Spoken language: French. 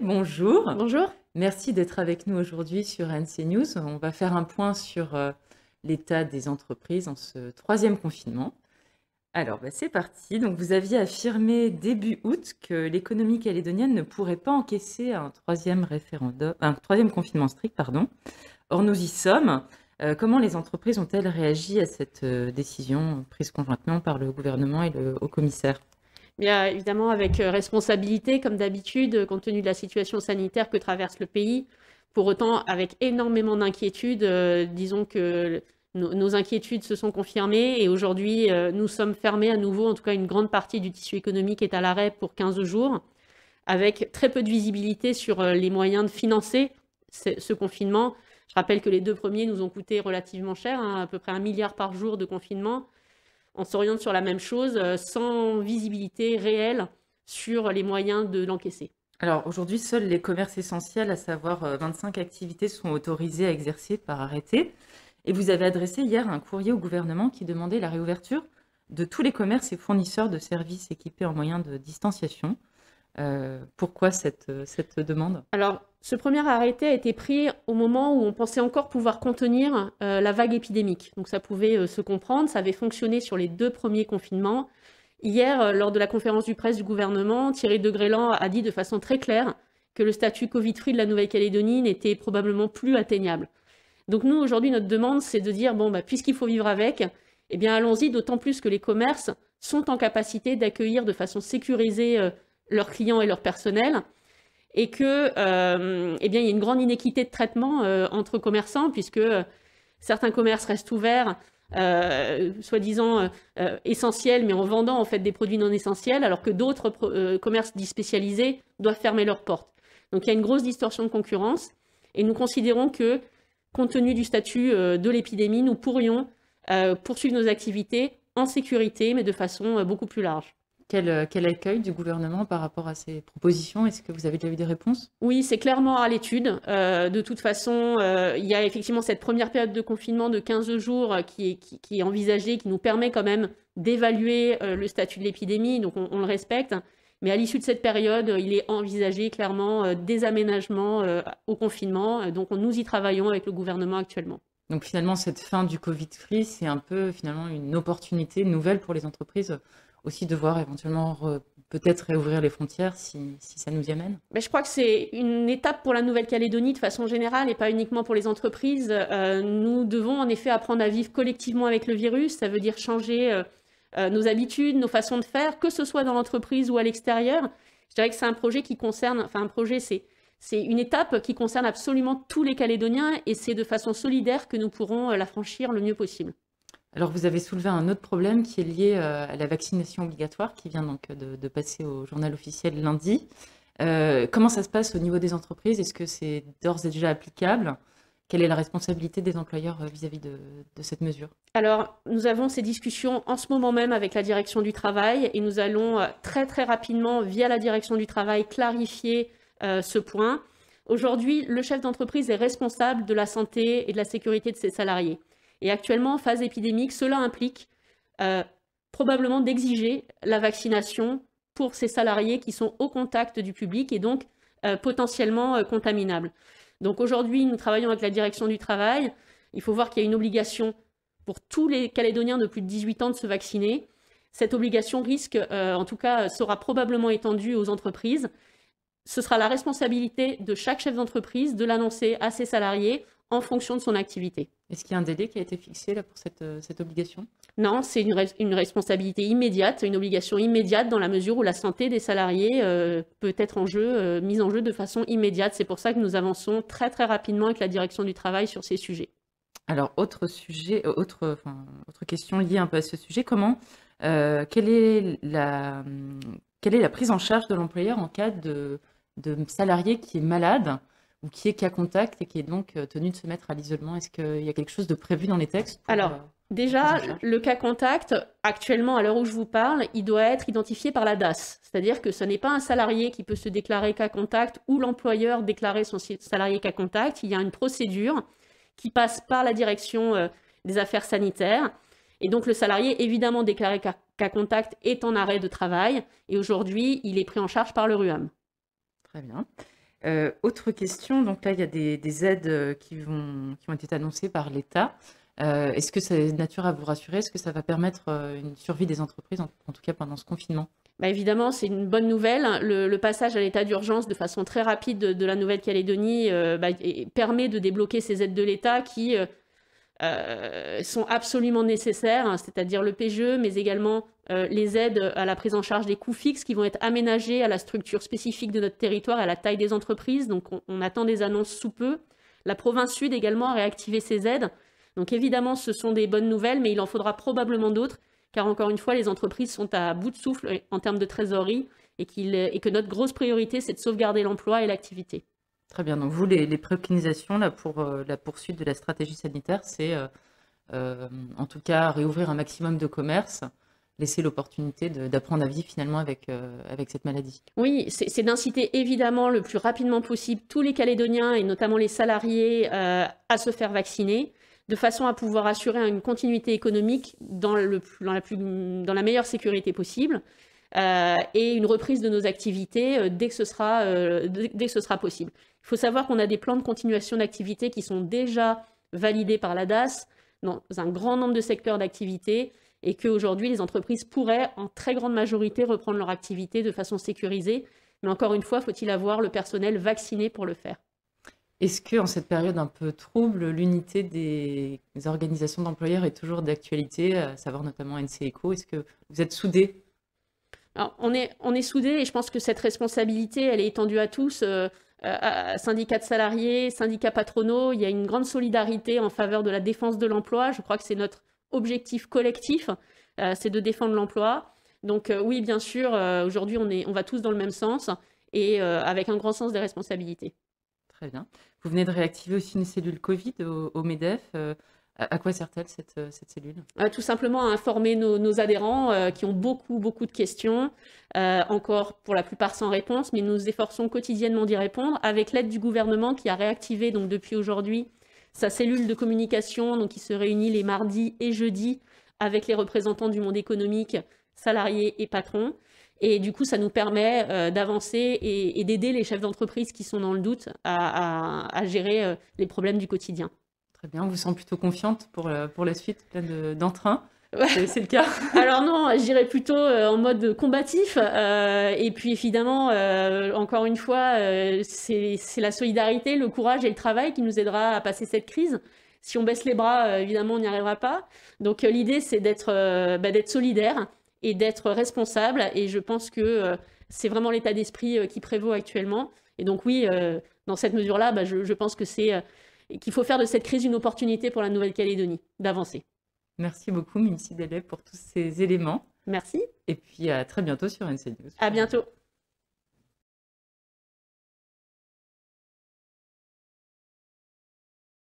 bonjour. Bonjour. Merci d'être avec nous aujourd'hui sur NC News. On va faire un point sur euh, l'état des entreprises en ce troisième confinement. Alors, bah, c'est parti. Donc, vous aviez affirmé début août que l'économie calédonienne ne pourrait pas encaisser un troisième, référendum, un troisième confinement strict. Pardon. Or, nous y sommes. Euh, comment les entreprises ont-elles réagi à cette euh, décision prise conjointement par le gouvernement et le haut commissaire évidemment avec euh, responsabilité, comme d'habitude, euh, compte tenu de la situation sanitaire que traverse le pays. Pour autant, avec énormément d'inquiétudes, euh, disons que nos inquiétudes se sont confirmées et aujourd'hui, nous sommes fermés à nouveau. En tout cas, une grande partie du tissu économique est à l'arrêt pour 15 jours, avec très peu de visibilité sur les moyens de financer ce confinement. Je rappelle que les deux premiers nous ont coûté relativement cher, hein, à peu près un milliard par jour de confinement on s'oriente sur la même chose euh, sans visibilité réelle sur les moyens de l'encaisser. Alors aujourd'hui, seuls les commerces essentiels, à savoir 25 euh, activités, sont autorisés à exercer par arrêté. Et vous avez adressé hier un courrier au gouvernement qui demandait la réouverture de tous les commerces et fournisseurs de services équipés en moyens de distanciation. Euh, pourquoi cette, euh, cette demande Alors, ce premier arrêté a été pris au moment où on pensait encore pouvoir contenir euh, la vague épidémique. Donc ça pouvait se comprendre, ça avait fonctionné sur les deux premiers confinements. Hier, lors de la conférence du presse du gouvernement, Thierry de Gréland a dit de façon très claire que le statut Covid-free de la Nouvelle-Calédonie n'était probablement plus atteignable. Donc nous, aujourd'hui, notre demande, c'est de dire, bon, bah, puisqu'il faut vivre avec, eh bien allons-y, d'autant plus que les commerces sont en capacité d'accueillir de façon sécurisée leurs clients et leur personnel, et que, euh, eh bien, il y a une grande inéquité de traitement euh, entre commerçants, puisque euh, certains commerces restent ouverts, soi-disant essentiels, mais en vendant en fait des produits non essentiels, alors que d'autres commerces dits spécialisés doivent fermer leurs portes. Donc, il y a une grosse distorsion de concurrence, et nous considérons que, compte tenu du statut de l'épidémie, nous pourrions poursuivre nos activités en sécurité, mais de façon beaucoup plus large. Quel, euh, quel, accueil du gouvernement par rapport à ces propositions Est-ce que vous avez déjà eu des réponses Oui, c'est clairement à l'étude. Euh, de toute façon, euh, il y a effectivement cette première période de confinement de 15 jours qui est, envisagée, qui nous permet quand même d'évaluer le statut de l'épidémie, donc on, le respecte. Mais à l'issue de cette période, il est envisagé clairement des aménagements au confinement. Donc nous y travaillons avec le gouvernement actuellement. Donc finalement, cette fin du Covid-free, c'est un peu finalement une opportunité nouvelle pour les entreprises aussi devoir éventuellement peut-être réouvrir les frontières si, ça nous y amène Mais Je crois que c'est une étape pour la Nouvelle-Calédonie de façon générale et pas uniquement pour les entreprises. Euh, nous devons en effet apprendre à vivre collectivement avec le virus. Ça veut dire changer euh, euh, nos habitudes, nos façons de faire, que ce soit dans l'entreprise ou à l'extérieur. Je dirais que c'est un projet qui concerne, enfin un projet, c'est une étape qui concerne absolument tous les Calédoniens et c'est de façon solidaire que nous pourrons la franchir le mieux possible. Alors, vous avez soulevé un autre problème qui est lié euh, à la vaccination obligatoire qui vient donc euh, de, passer au journal officiel lundi. Euh, comment ça se passe au niveau des entreprises Est-ce que c'est d'ores et déjà applicable Quelle est la responsabilité des employeurs vis-à-vis de, cette mesure Alors, nous avons ces discussions en ce moment même avec la direction du travail et nous allons très très rapidement, via la direction du travail, clarifier ce point. Aujourd'hui, le chef d'entreprise est responsable de la santé et de la sécurité de ses salariés. Et actuellement, en phase épidémique, cela implique euh, probablement d'exiger la vaccination pour ces salariés qui sont au contact du public et donc euh, potentiellement euh, contaminables. Donc aujourd'hui, nous travaillons avec la direction du travail. Il faut voir qu'il y a une obligation pour tous les Calédoniens de plus de 18 ans de se vacciner. Cette obligation risque, en tout cas, sera probablement étendue aux entreprises. Ce sera la responsabilité de chaque chef d'entreprise de l'annoncer à ses salariés en fonction de son activité. Est-ce qu'il y a un délai qui a été fixé là, pour cette, euh, obligation Non, c'est une, responsabilité immédiate, une obligation immédiate dans la mesure où la santé des salariés euh, peut être en jeu, euh, mise en jeu de façon immédiate. C'est pour ça que nous avançons très très rapidement avec la direction du travail sur ces sujets. Alors, autre sujet, autre, autre question liée un peu à ce sujet, comment, quelle, est la, prise en charge de l'employeur en cas de, de salarié qui est malade ou qui est cas contact et qui est donc euh, tenu de se mettre à l'isolement Est-ce qu'il y a quelque chose de prévu dans les textes Alors, euh, déjà, le cas contact, actuellement, à l'heure où je vous parle, il doit être identifié par la DAS. C'est-à-dire que ce n'est pas un salarié qui peut se déclarer cas contact ou l'employeur déclarer son salarié cas contact. Il y a une procédure qui passe par la direction euh, des affaires sanitaires. Et donc, le salarié, évidemment, déclaré cas contact, est en arrêt de travail. Et aujourd'hui, il est pris en charge par le RUAM. Très bien. Euh, autre question, donc là, il y a des, aides euh, qui, vont, qui ont été annoncées par l'État. Euh, est-ce que c'est nature à vous rassurer Est-ce que ça va permettre une survie des entreprises, en, tout cas pendant ce confinement bah évidemment, c'est une bonne nouvelle. Hein. Le, passage à l'état d'urgence de façon très rapide de, la Nouvelle-Calédonie bah, permet de débloquer ces aides de l'État qui, euh, sont absolument nécessaires, hein, c'est-à-dire le PGE, mais également euh, les aides à la prise en charge des coûts fixes qui vont être aménagées à la structure spécifique de notre territoire, à la taille des entreprises. Donc on, attend des annonces sous peu. La province sud également a réactivé ses aides. Donc évidemment, ce sont des bonnes nouvelles, mais il en faudra probablement d'autres, car encore une fois, les entreprises sont à bout de souffle en termes de trésorerie et que notre grosse priorité, c'est de sauvegarder l'emploi et l'activité. Très bien. Donc vous, les, les préconisations là, pour euh, la poursuite de la stratégie sanitaire, c'est euh, euh, en tout cas réouvrir un maximum de commerce, laisser l'opportunité d'apprendre à vivre finalement avec, avec cette maladie. Oui, c'est d'inciter évidemment le plus rapidement possible tous les Calédoniens et notamment les salariés à se faire vacciner de façon à pouvoir assurer une continuité économique dans la meilleure sécurité possible. Euh, et une reprise de nos activités euh, dès que ce sera, euh, ce sera possible. Il faut savoir qu'on a des plans de continuation d'activité qui sont déjà validés par la DAS dans un grand nombre de secteurs d'activité et qu'aujourd'hui, les entreprises pourraient en très grande majorité reprendre leur activité de façon sécurisée. Mais encore une fois, faut-il avoir le personnel vacciné pour le faire Est-ce qu'en cette période un peu trouble, l'unité des organisations d'employeurs est toujours d'actualité, à savoir notamment NC-ECO Est-ce que vous êtes soudés on est, on est soudés et je pense que cette responsabilité, elle est étendue à tous, euh, syndicats de salariés, syndicats patronaux. Il y a une grande solidarité en faveur de la défense de l'emploi. Je crois que c'est notre objectif collectif, euh, c'est de défendre l'emploi. Donc euh, oui, bien sûr, aujourd'hui, on, est, on va tous dans le même sens et avec un grand sens des responsabilités. Très bien. Vous venez de réactiver aussi une cellule Covid au MEDEF. À quoi sert-elle cette, euh, cellule euh, Tout simplement à informer nos, adhérents euh, qui ont beaucoup, beaucoup de questions, encore pour la plupart sans réponse, mais nous nous efforçons quotidiennement d'y répondre avec l'aide du gouvernement qui a réactivé donc depuis aujourd'hui sa cellule de communication donc qui se réunit les mardis et jeudis avec les représentants du monde économique, salariés et patrons. Et du coup, ça nous permet d'avancer et, d'aider les chefs d'entreprise qui sont dans le doute à, gérer les problèmes du quotidien. Très bien, on vous sent plutôt confiante pour, euh, pour la suite, d'entrain. C'est le cas. Alors non, j'irais plutôt euh, en mode combatif. Euh, et puis évidemment, encore une fois, c'est la solidarité, le courage et le travail qui nous aidera à passer cette crise. Si on baisse les bras, évidemment, on n'y arrivera pas. Donc l'idée, c'est d'être bah, solidaire et d'être responsable. Et je pense que c'est vraiment l'état d'esprit qui prévaut actuellement. Et donc oui, dans cette mesure-là, bah, je, pense que c'est et qu'il faut faire de cette crise une opportunité pour la Nouvelle-Calédonie d'avancer. Merci beaucoup, Mme pour tous ces éléments. Merci. Et puis à très bientôt sur NC À bientôt.